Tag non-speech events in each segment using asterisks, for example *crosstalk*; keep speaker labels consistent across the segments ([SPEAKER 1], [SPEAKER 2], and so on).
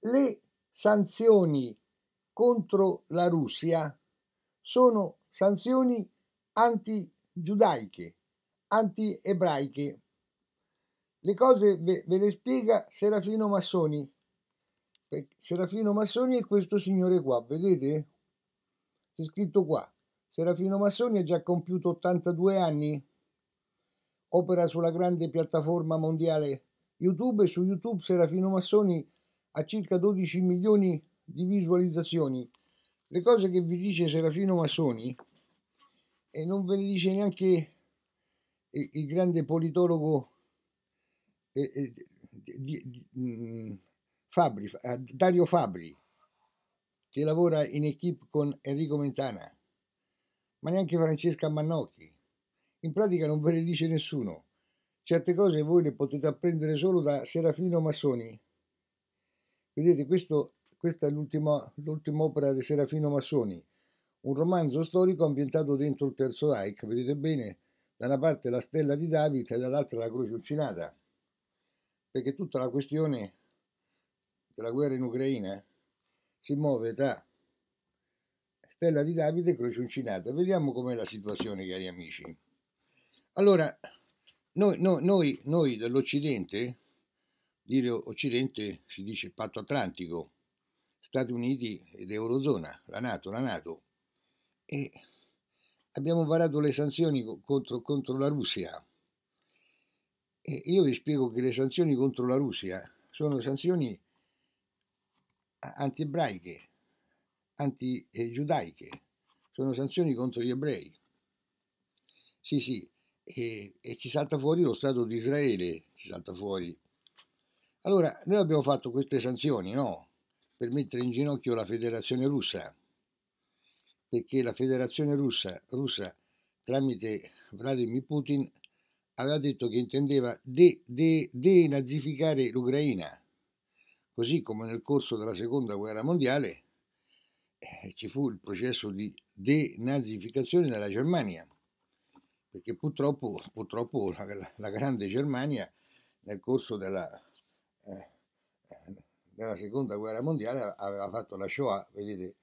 [SPEAKER 1] le sanzioni contro la Russia sono sanzioni anti-giudaiche, anti-ebraiche. Le cose ve, ve le spiega Serafino Massoni. Serafino Massoni è questo signore qua, vedete? C'è scritto qua. Serafino Massoni ha già compiuto 82 anni, opera sulla grande piattaforma mondiale YouTube e su YouTube Serafino Massoni ha circa 12 milioni di visualizzazioni. Le cose che vi dice Serafino Massoni, e non ve le dice neanche il grande politologo eh, eh, mm, Fabri, eh, Dario Fabri, che lavora in equip con Enrico Mentana, ma neanche Francesca Mannocchi. In pratica non ve le dice nessuno. Certe cose voi le potete apprendere solo da Serafino Massoni, Vedete, questo, questa è l'ultima, l'ultima opera di Serafino Massoni, un romanzo storico ambientato dentro il Terzo Reich. Vedete bene, da una parte la stella di Davide e dall'altra la croce uncinata, perché tutta la questione della guerra in Ucraina si muove tra stella di Davide e croce uncinata. Vediamo com'è la situazione, cari amici. Allora, noi, no, noi, noi dell'Occidente dire Occidente si dice patto atlantico, Stati Uniti ed Eurozona, la Nato, la Nato. E abbiamo varato le sanzioni contro, contro la Russia. E io vi spiego che le sanzioni contro la Russia sono sanzioni anti-ebraiche, anti-giudaiche, sono sanzioni contro gli ebrei. Sì, sì, e, e ci salta fuori lo Stato di Israele, ci salta fuori allora, noi abbiamo fatto queste sanzioni, no? Per mettere in ginocchio la federazione russa, perché la federazione russa, russa tramite Vladimir Putin, aveva detto che intendeva denazificare de, de l'Ucraina, così come nel corso della seconda guerra mondiale eh, ci fu il processo di denazificazione della Germania, perché purtroppo, purtroppo la, la, la grande Germania nel corso della eh, eh, nella seconda guerra mondiale aveva fatto la Shoah, vedete,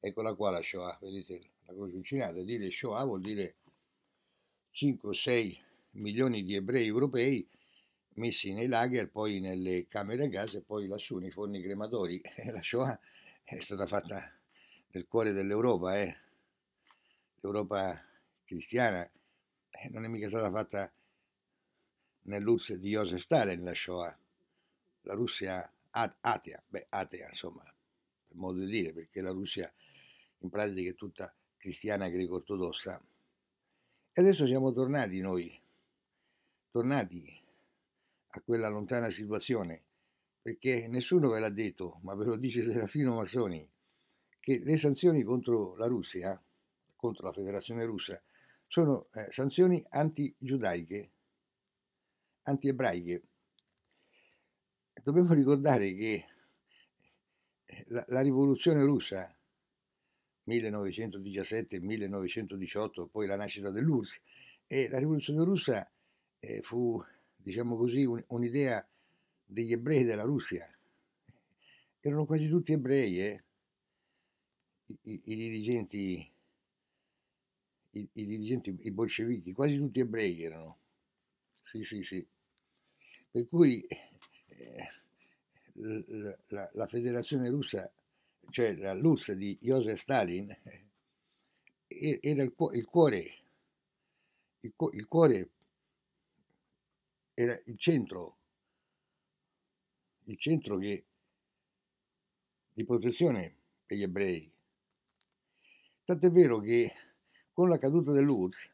[SPEAKER 1] eccola qua la Shoah, vedete la croce uncinata, dire Shoah vuol dire 5 6 milioni di ebrei europei messi nei lager, poi nelle camere a gas e poi lassù nei forni crematori. *laughs* Eh, la Shoah è stata fatta nel cuore dell'Europa, eh. l'Europa cristiana non è mica stata fatta nell'URSS di Joseph Stalin la Shoah la Russia atea, beh, atea insomma, per modo di dire, perché la Russia in pratica è tutta cristiana greco-ortodossa. E adesso siamo tornati noi, tornati a quella lontana situazione, perché nessuno ve l'ha detto, ma ve lo dice Serafino Massoni, che le sanzioni contro la Russia, contro la Federazione Russa, sono eh, sanzioni Anti-ebraiche dobbiamo ricordare che eh, la, la rivoluzione russa 1917-1918, poi la nascita dell'URSS, e la rivoluzione russa eh, fu, diciamo così, un, un'idea degli ebrei della Russia. Erano quasi tutti ebrei, eh? I, i, I, dirigenti, i, i dirigenti, i bolscevichi, quasi tutti ebrei erano. Sì, sì, sì. Per cui eh, la, la, federazione russa, cioè la Lus di Joseph Stalin, eh, era il, il cuore, il, il cuore era il centro, il centro che, di protezione degli ebrei. Tant'è vero che con la caduta dell'URSS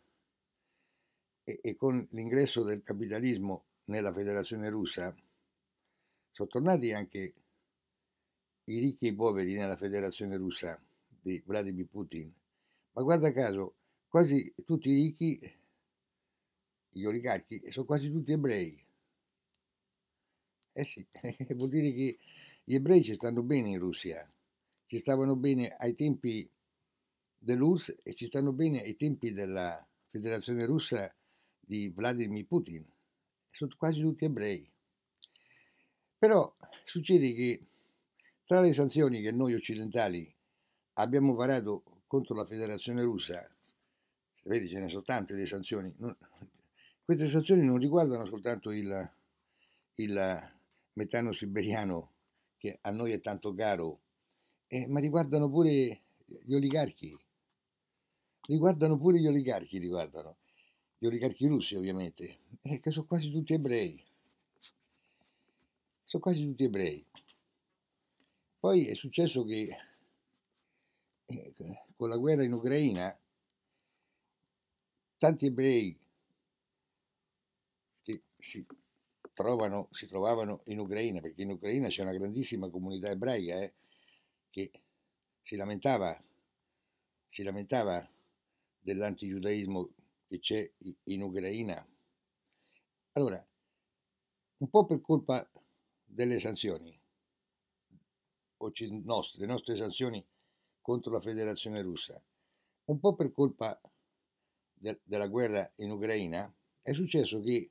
[SPEAKER 1] e, e con l'ingresso del capitalismo nella federazione russa, sono tornati anche i ricchi e i poveri nella federazione russa di Vladimir Putin, ma guarda caso quasi tutti i ricchi, gli oligarchi, sono quasi tutti ebrei. Eh sì, *laughs* vuol dire che gli ebrei ci stanno bene in Russia, ci stavano bene ai tempi dell'URSS e ci stanno bene ai tempi della Federazione Russa di Vladimir Putin. Sono quasi tutti ebrei. Però succede che tra le sanzioni che noi occidentali abbiamo varato contro la Federazione russa, sapete ce ne sono tante le sanzioni, non, queste sanzioni non riguardano soltanto il, il metano siberiano che a noi è tanto caro, eh, ma riguardano pure gli oligarchi, riguardano pure gli oligarchi, riguardano gli oligarchi russi ovviamente, eh, che sono quasi tutti ebrei sono quasi tutti ebrei. Poi è successo che eh, con la guerra in Ucraina tanti ebrei che si, trovano, si trovavano in Ucraina, perché in Ucraina c'è una grandissima comunità ebraica eh, che si lamentava, si lamentava dell'antigiudaismo che c'è in Ucraina. Allora, un po' per colpa delle sanzioni, nostre, le nostre sanzioni contro la federazione russa, un po' per colpa de, della guerra in Ucraina, è successo che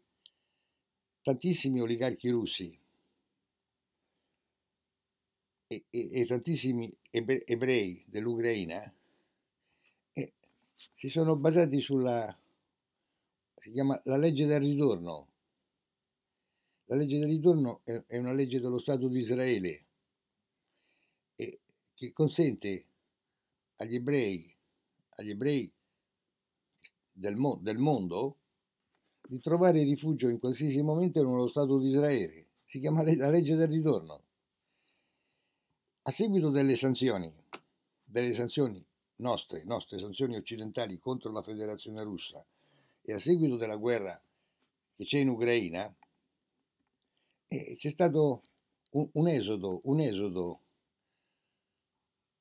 [SPEAKER 1] tantissimi oligarchi russi e, e, e tantissimi ebrei dell'Ucraina eh, si sono basati sulla si chiama la legge del ritorno la legge del ritorno è una legge dello Stato di Israele che consente agli ebrei, agli ebrei del, mo- del mondo di trovare rifugio in qualsiasi momento nello Stato di Israele. Si chiama la legge del ritorno. A seguito delle sanzioni, delle sanzioni nostre, nostre sanzioni occidentali contro la Federazione russa e a seguito della guerra che c'è in Ucraina, e c'è stato un, un, esodo, un esodo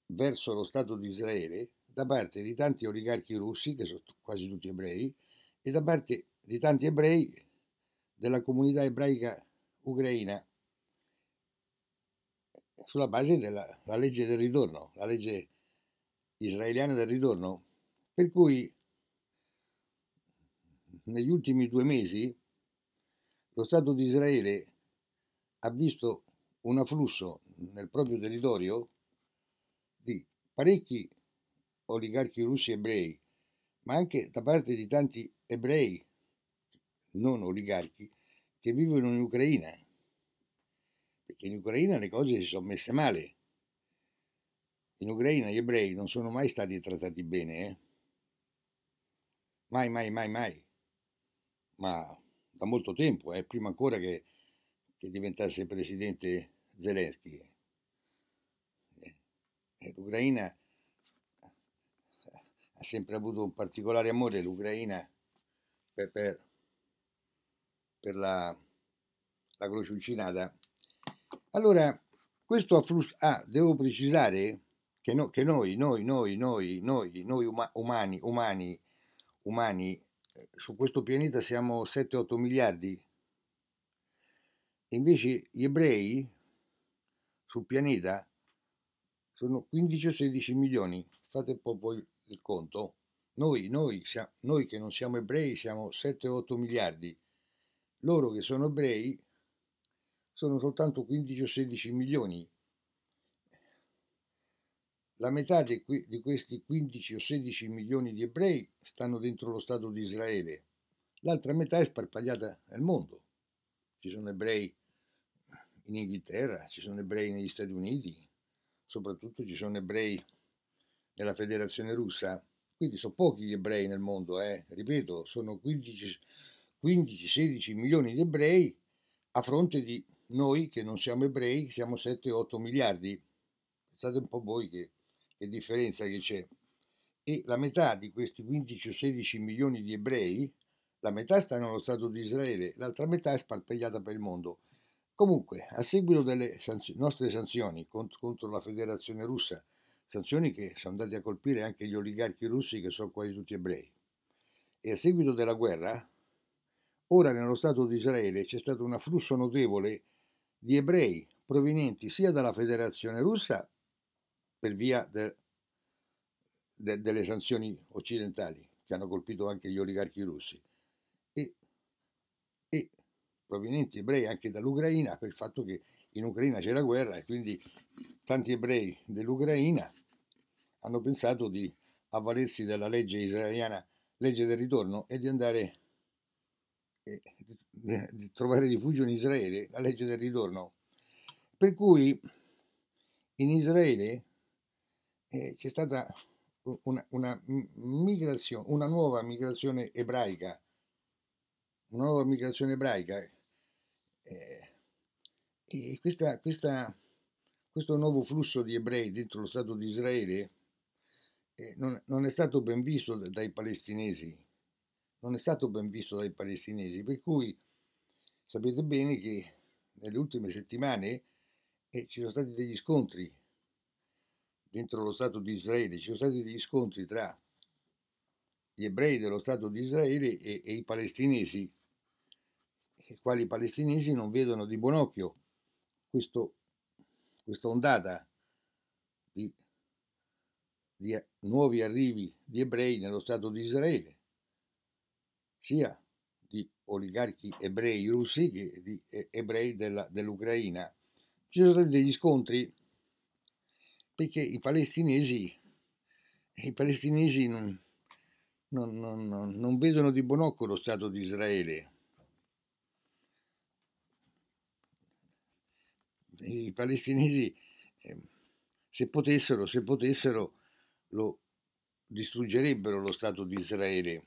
[SPEAKER 1] verso lo Stato di Israele da parte di tanti oligarchi russi, che sono quasi tutti ebrei, e da parte di tanti ebrei della comunità ebraica ucraina, sulla base della legge del ritorno, la legge israeliana del ritorno. Per cui negli ultimi due mesi lo Stato di Israele ha visto un afflusso nel proprio territorio di parecchi oligarchi russi ebrei, ma anche da parte di tanti ebrei non oligarchi che vivono in Ucraina, perché in Ucraina le cose si sono messe male. In Ucraina gli ebrei non sono mai stati trattati bene, eh? mai, mai, mai, mai, ma da molto tempo, eh? prima ancora che che diventasse presidente Zelensky. Eh, eh, L'Ucraina ha sempre avuto un particolare amore, l'Ucraina, per, per, per la, la croce uncinata. Allora, questo afflusso... Ah, devo precisare che, no, che noi, noi, noi, noi, noi, noi umani, umani, umani, eh, su questo pianeta siamo 7-8 miliardi Invece gli ebrei sul pianeta sono 15 o 16 milioni, fate un po' voi il conto. Noi, noi, noi che non siamo ebrei siamo 7 o 8 miliardi, loro che sono ebrei sono soltanto 15 o 16 milioni. La metà di, di questi 15 o 16 milioni di ebrei stanno dentro lo Stato di Israele, l'altra metà è sparpagliata nel mondo. Ci sono ebrei in Inghilterra, ci sono ebrei negli Stati Uniti, soprattutto ci sono ebrei nella federazione russa, quindi sono pochi gli ebrei nel mondo, eh. ripeto, sono 15-16 milioni di ebrei a fronte di noi che non siamo ebrei, siamo 7-8 miliardi. Pensate un po' voi che, che differenza che c'è. E la metà di questi 15 16 milioni di ebrei, la metà sta nello Stato di Israele, l'altra metà è sparpagliata per il mondo. Comunque, a seguito delle sanzi- nostre sanzioni cont- contro la federazione russa, sanzioni che sono andate a colpire anche gli oligarchi russi che sono quasi tutti ebrei, e a seguito della guerra, ora nello Stato di Israele c'è stato un afflusso notevole di ebrei provenienti sia dalla federazione russa per via de- de- delle sanzioni occidentali che hanno colpito anche gli oligarchi russi, provenienti ebrei anche dall'Ucraina per il fatto che in Ucraina c'è la guerra e quindi tanti ebrei dell'Ucraina hanno pensato di avvalersi della legge israeliana, legge del ritorno, e di andare e eh, di trovare rifugio in Israele, la legge del ritorno. Per cui in Israele eh, c'è stata una, una, migrazione, una nuova migrazione ebraica, una nuova migrazione ebraica eh, e questa, questa, questo nuovo flusso di ebrei dentro lo Stato di Israele eh, non, non, è stato ben visto dai palestinesi, non è stato ben visto dai palestinesi, per cui sapete bene che nelle ultime settimane eh, ci sono stati degli scontri dentro lo Stato di Israele, ci sono stati degli scontri tra gli ebrei dello Stato di Israele e, e i palestinesi i quali i palestinesi non vedono di buon occhio questo, questa ondata di, di nuovi arrivi di ebrei nello Stato di Israele, sia di oligarchi ebrei russi che di ebrei della, dell'Ucraina. Ci sono stati degli scontri perché i palestinesi, i palestinesi non, non, non, non vedono di buon occhio lo Stato di Israele i palestinesi, eh, se potessero, se potessero, lo distruggerebbero lo Stato di Israele.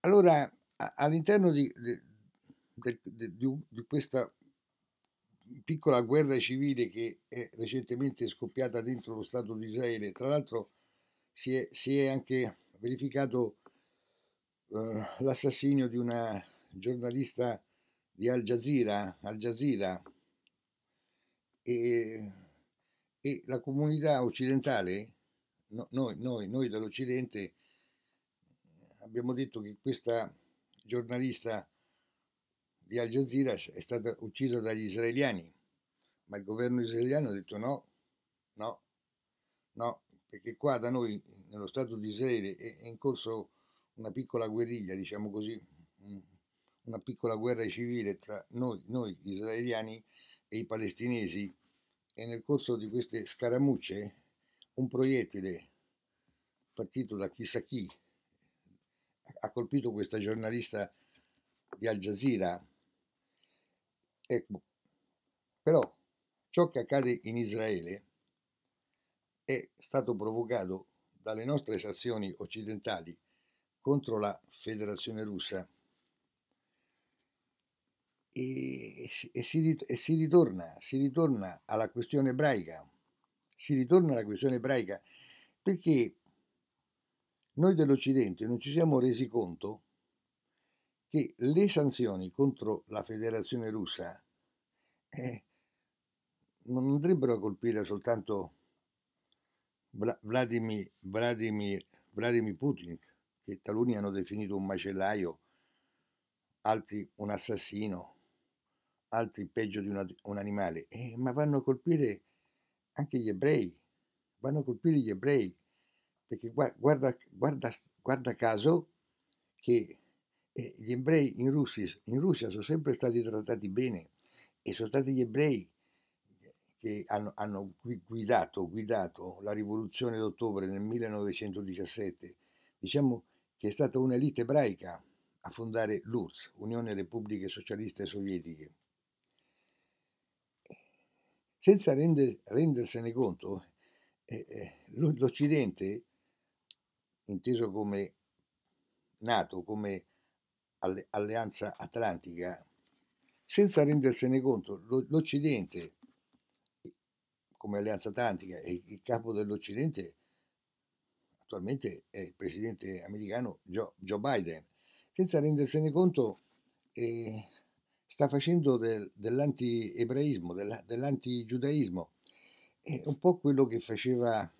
[SPEAKER 1] Allora, all'interno di, de, de, di questa piccola guerra civile che è recentemente scoppiata dentro lo Stato di Israele. Tra l'altro si è, si è anche verificato eh, l'assassinio di una giornalista di Al Jazeera, Al Jazeera e, e la comunità occidentale, no, noi, noi, noi dall'Occidente, abbiamo detto che questa giornalista di Al Jazeera è stata uccisa dagli israeliani, ma il governo israeliano ha detto no, no, no, perché qua da noi, nello Stato di Israele, è, in corso una piccola guerriglia, diciamo così, mm, una piccola guerra civile tra noi, noi israeliani e i palestinesi e nel corso di queste scaramucce un proiettile partito da chissà chi ha colpito questa giornalista di Al Jazeera. Ecco, però ciò che accade in Israele è stato provocato dalle nostre sanzioni occidentali contro la Federazione russa e, e, si, e si, ritorna, si ritorna alla questione ebraica, si ritorna alla questione ebraica perché noi dell'Occidente non ci siamo resi conto che le sanzioni contro la federazione russa eh, non andrebbero a colpire soltanto Vladimir, Vladimir, Vladimir Putin, che taluni hanno definito un macellaio, altri un assassino, altri peggio di una, un animale, eh, ma vanno a colpire anche gli ebrei, vanno a colpire gli ebrei, perché guarda, guarda, guarda caso che eh, gli ebrei in Russia, in Russia, sono sempre stati trattati bene e sono stati gli ebrei che hanno, hanno guidato, guidato la rivoluzione d'ottobre nel 1917. Diciamo che è stata un'elite ebraica a fondare l'URSS, Unione Repubbliche Socialiste Sovietiche senza render, rendersene conto, eh, eh, l'Occidente, inteso come Nato, come alleanza atlantica, senza rendersene conto, l'Occidente, come alleanza atlantica, e il capo dell'Occidente attualmente è il presidente americano Joe, Biden, senza rendersene conto eh, sta facendo del, dell'anti-ebraismo, della, dell'anti-giudaismo. È un po' quello che faceva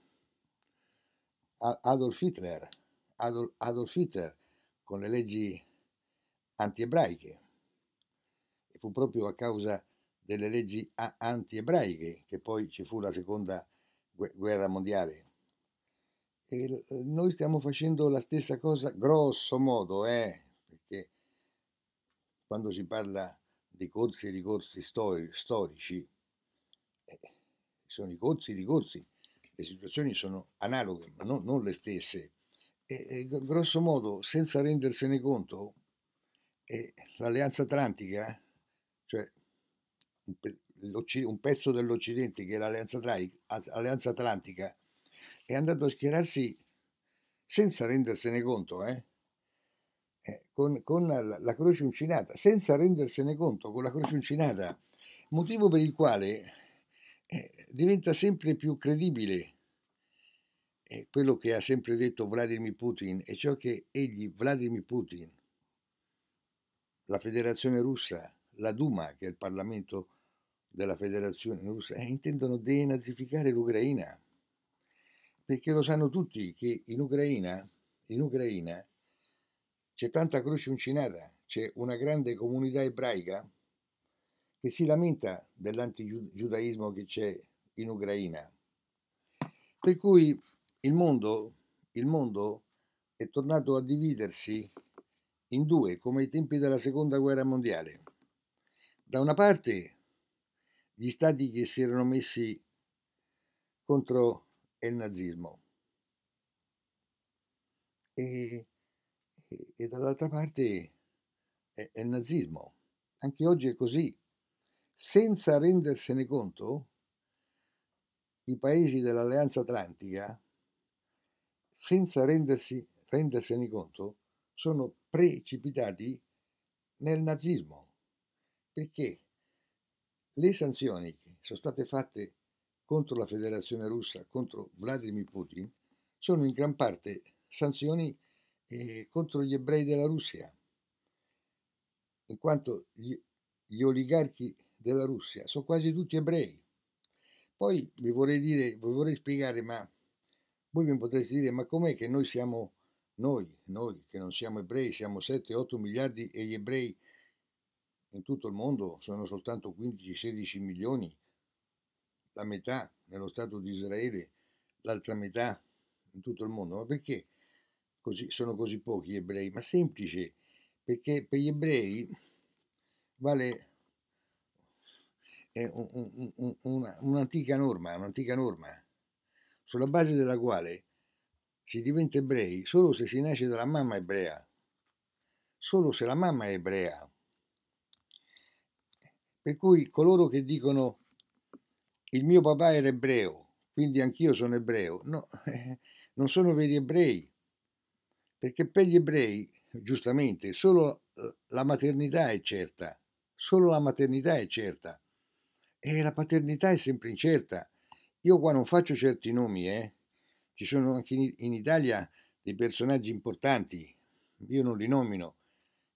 [SPEAKER 1] Adolf Hitler, Adolf, Adolf Hitler con le leggi anti-ebraiche. E fu proprio a causa delle leggi anti-ebraiche che poi ci fu la seconda guerra mondiale. E noi stiamo facendo la stessa cosa, grosso modo, eh, quando si parla di corsi e ricorsi stori- storici, eh, sono i corsi e i ricorsi, le situazioni sono analoghe, ma non, non le stesse. E, e, grosso modo, senza rendersene conto, eh, l'Alleanza Atlantica, cioè un, un, pezzo dell'Occidente che è l'Alleanza Atlantica, è andato a schierarsi senza rendersene conto, eh? Eh, con, con la croce uncinata, senza rendersene conto con la croce uncinata, motivo per il quale eh, diventa sempre più credibile eh, quello che ha sempre detto Vladimir Putin e ciò che egli, Vladimir Putin, la Federazione Russa, la Duma, che è il Parlamento della Federazione Russa, eh, intendono denazificare l'Ucraina, perché lo sanno tutti che in Ucraina, in Ucraina c'è tanta croce uncinata, c'è una grande comunità ebraica che si lamenta dell'antigiudaismo che c'è in Ucraina. Per cui il mondo, il mondo è tornato a dividersi in due, come ai tempi della Seconda Guerra Mondiale. Da una parte gli stati che si erano messi contro il nazismo e e, dall'altra parte è, è il nazismo. Anche oggi è così. Senza rendersene conto, i paesi dell'Alleanza Atlantica, senza rendersi, rendersene conto, sono precipitati nel nazismo, perché le sanzioni che sono state fatte contro la Federazione russa, contro Vladimir Putin, sono in gran parte sanzioni eh, contro gli ebrei della Russia, in quanto gli, gli oligarchi della Russia sono quasi tutti ebrei. Poi vi vorrei dire, vi vorrei spiegare, ma voi mi potreste dire, ma com'è che noi siamo noi, noi che non siamo ebrei, siamo 7-8 miliardi e gli ebrei in tutto il mondo sono soltanto 15-16 milioni, la metà nello Stato di Israele, l'altra metà in tutto il mondo. Ma perché così, sono così pochi gli ebrei, ma semplice, perché per gli ebrei vale un, un, un, un'antica norma, un'antica norma, sulla base della quale si diventa ebrei solo se si nasce dalla mamma ebrea, solo se la mamma è ebrea. Per cui coloro che dicono il mio papà era ebreo, quindi anch'io sono ebreo, no, *laughs* non sono veri ebrei, perché per gli ebrei, giustamente, solo eh, la maternità è certa, solo la maternità è certa e la paternità è sempre incerta. Io qua non faccio certi nomi, eh. ci sono anche in Italia dei personaggi importanti, io non li nomino,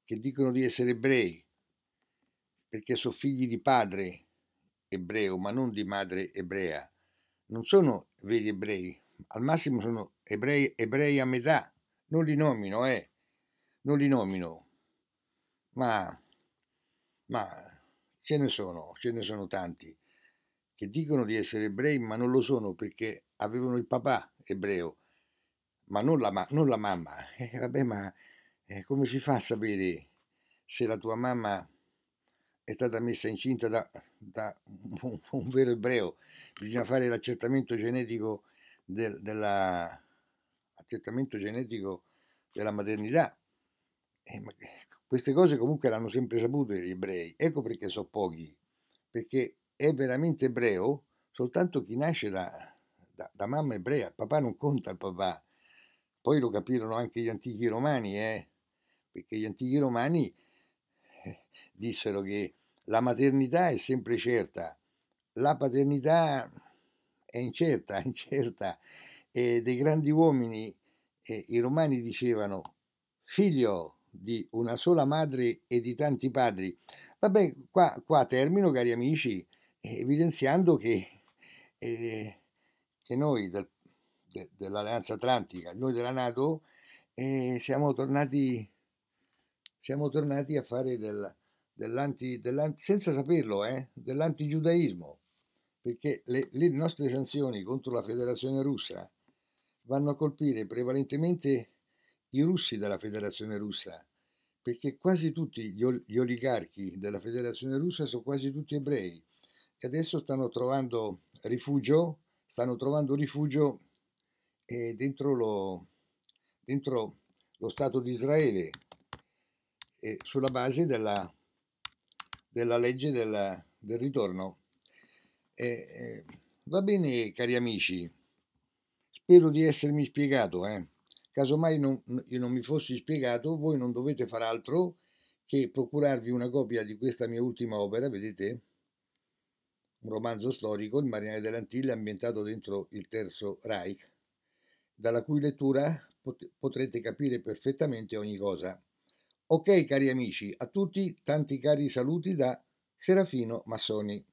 [SPEAKER 1] che dicono di essere ebrei, perché sono figli di padre ebreo, ma non di madre ebrea. Non sono veri ebrei, al massimo sono ebrei, ebrei a metà, non li nomino, eh, non li nomino, ma, ma ce ne sono, ce ne sono tanti che dicono di essere ebrei ma non lo sono perché avevano il papà ebreo, ma non la, ma non la mamma. Eh, vabbè, ma eh, come si fa a sapere se la tua mamma è stata messa incinta da, da un, un, vero ebreo? Bisogna fare l'accertamento genetico del, della, trattamento genetico della maternità. E eh, eh, queste cose comunque l'hanno sempre saputo gli ebrei, ecco perché sono pochi, perché è veramente ebreo soltanto chi nasce da, da, da mamma ebrea, papà non conta il papà, poi lo capirono anche gli antichi romani, eh? perché gli antichi romani eh, dissero che la maternità è sempre certa, la paternità è incerta, *laughs* incerta, eh, dei grandi uomini, eh, i romani dicevano figlio di una sola madre e di tanti padri. Vabbè, qua, qua termino, cari amici, evidenziando che, eh, che noi del, de, dell'Alleanza Atlantica, noi della Nato, eh, siamo tornati, siamo tornati a fare del, dell'anti, dell'anti, senza saperlo, eh, dell'antigiudaismo perché le, le, nostre sanzioni contro la federazione russa vanno a colpire prevalentemente i russi della Federazione russa, perché quasi tutti gli oligarchi della Federazione russa sono quasi tutti ebrei e adesso stanno trovando rifugio, stanno trovando rifugio eh, dentro, lo, dentro, lo, Stato di Israele eh, sulla base della, della legge della, del ritorno. Eh, eh va bene cari amici. Spero di essermi spiegato, eh. Casomai non, io non mi fossi spiegato, voi non dovete far altro che procurarvi una copia di questa mia ultima opera, vedete? Un romanzo storico, Il marinaio delle Antille, ambientato dentro il Terzo Reich, dalla cui lettura potrete capire perfettamente ogni cosa. Ok, cari amici, a tutti tanti cari saluti da Serafino Massoni.